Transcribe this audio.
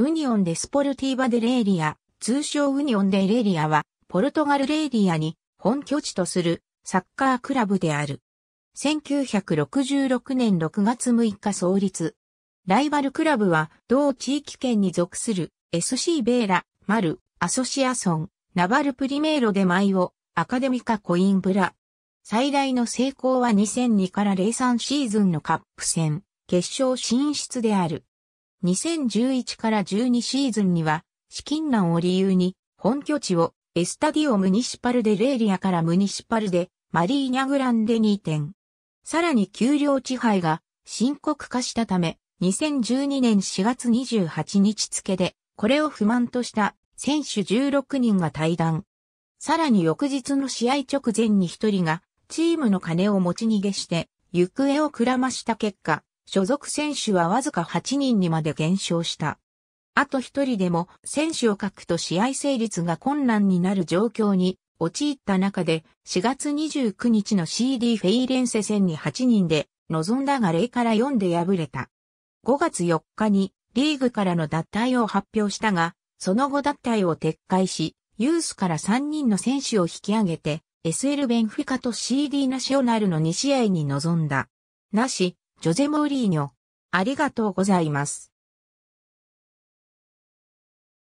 ウニオン・デスポルティーバ・デ・レーリア、通称ウニオン・デ・レーリアは、ポルトガル・レーリアに本拠地とするサッカークラブである。1966年6月6日創立。ライバルクラブは、同地域圏に属する SC ベーラ、マル、アソシアソン、ナバルプリメーロでイオ、アカデミカ・コインブラ。最大の成功は2002から03シーズンのカップ戦、決勝進出である。2011から12シーズンには、資金難を理由に、本拠地をエスタディオムニシパルでレーリアからムニシパルでマリーニャグランデに移転。さらに給料地配が深刻化したため、2012年4月28日付で、これを不満とした選手16人が退団。さらに翌日の試合直前に1人が、チームの金を持ち逃げして、行方をくらました結果、所属選手はわずか8人にまで減少した。あと一人でも選手を欠くと試合成立が困難になる状況に陥った中で4月29日の CD フェイレンセ戦に8人で臨んだが0から4で敗れた。5月4日にリーグからの脱退を発表したが、その後脱退を撤回し、ユースから3人の選手を引き上げて、SL ベンフィカと CD ナショナルの2試合に臨んだ。なし、ジョゼ・モーリーニョ。ありがとうございます。